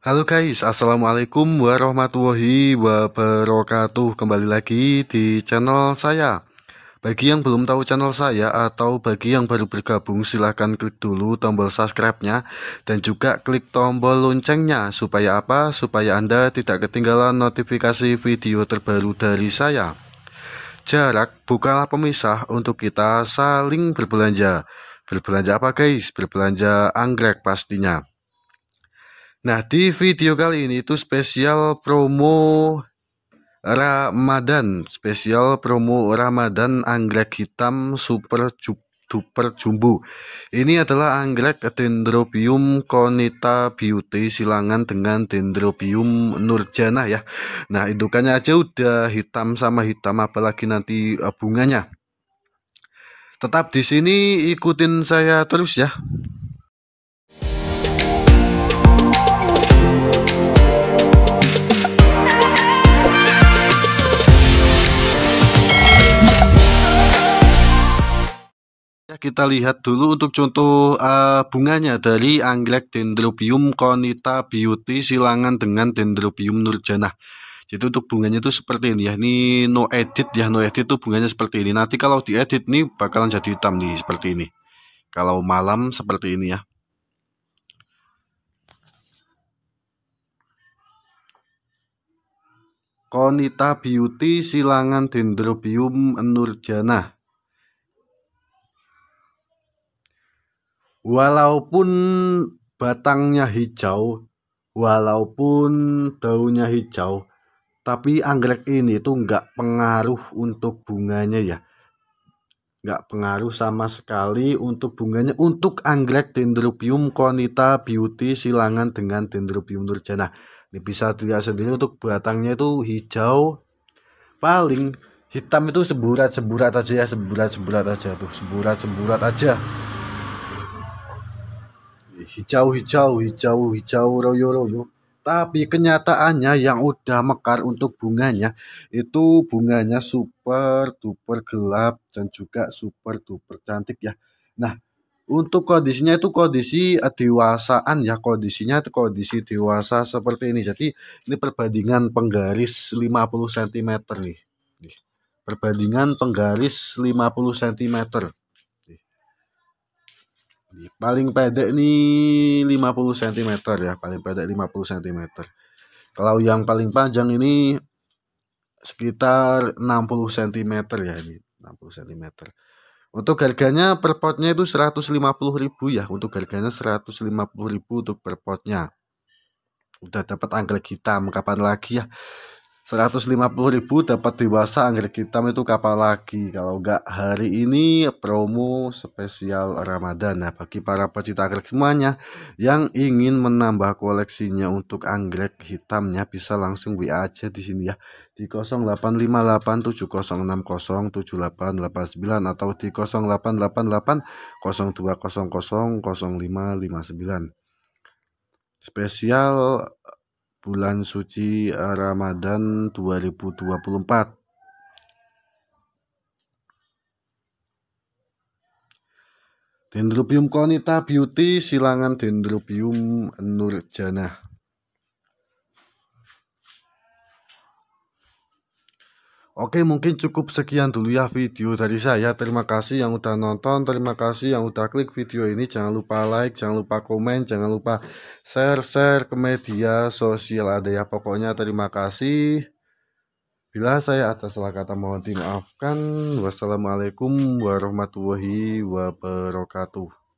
Halo guys, Assalamualaikum warahmatullahi wabarakatuh Kembali lagi di channel saya Bagi yang belum tahu channel saya atau bagi yang baru bergabung silahkan klik dulu tombol subscribe-nya Dan juga klik tombol loncengnya Supaya apa? Supaya Anda tidak ketinggalan notifikasi video terbaru dari saya Jarak bukanlah pemisah untuk kita saling berbelanja Berbelanja apa guys? Berbelanja anggrek pastinya Nah, di video kali ini itu spesial promo Ramadan, spesial promo Ramadan anggrek hitam super duper jumbo. Ini adalah anggrek Dendrobium conita beauty silangan dengan Dendrobium nurjana ya. Nah, indukannya aja udah hitam sama hitam apalagi nanti e, bunganya. Tetap di sini ikutin saya terus ya. Ya, kita lihat dulu untuk contoh uh, bunganya dari Anggrek Dendrobium konita Beauty silangan dengan Dendrobium nurjana Jadi untuk bunganya itu seperti ini ya. Ini no edit ya, no edit itu bunganya seperti ini. Nanti kalau diedit nih bakalan jadi hitam nih seperti ini. Kalau malam seperti ini ya. Konita Beauty silangan Dendrobium nurjana Walaupun batangnya hijau, walaupun daunnya hijau, tapi anggrek ini tuh nggak pengaruh untuk bunganya ya. Nggak pengaruh sama sekali untuk bunganya untuk anggrek Dendrobium konita beauty silangan dengan Dendrobium nurjana. Ini bisa dilihat sendiri untuk batangnya itu hijau paling hitam itu seburat-seburat aja ya seburat-seburat aja tuh seburat-seburat aja hijau hijau hijau hijau royo royo tapi kenyataannya yang udah mekar untuk bunganya itu bunganya super duper gelap dan juga super duper cantik ya nah untuk kondisinya itu kondisi eh, dewasaan ya kondisinya itu kondisi dewasa seperti ini jadi ini perbandingan penggaris 50 cm nih perbandingan penggaris 50 cm paling pendek nih 50 cm ya paling pendek 50 cm kalau yang paling panjang ini sekitar 60 cm ya ini 60 cm untuk harganya per potnya itu 150.000 ya untuk harganya 150.000 untuk per potnya udah dapat anggrek hitam kapan lagi ya 150 ribu dapat dewasa anggrek hitam itu kapan lagi kalau enggak hari ini promo spesial Ramadan ya bagi para pecinta anggrek semuanya yang ingin menambah koleksinya untuk anggrek hitamnya bisa langsung WA aja di sini ya di 085870607889 atau di 0888 spesial bulan suci eh, Ramadan 2024. Dendrobium konita beauty silangan Dendrobium nurjana. Oke, mungkin cukup sekian dulu ya video dari saya. Terima kasih yang udah nonton, terima kasih yang udah klik video ini. Jangan lupa like, jangan lupa komen, jangan lupa share-share ke media sosial ada ya. Pokoknya terima kasih. Bila saya atas salah kata mohon dimaafkan. Wassalamualaikum warahmatullahi wabarakatuh.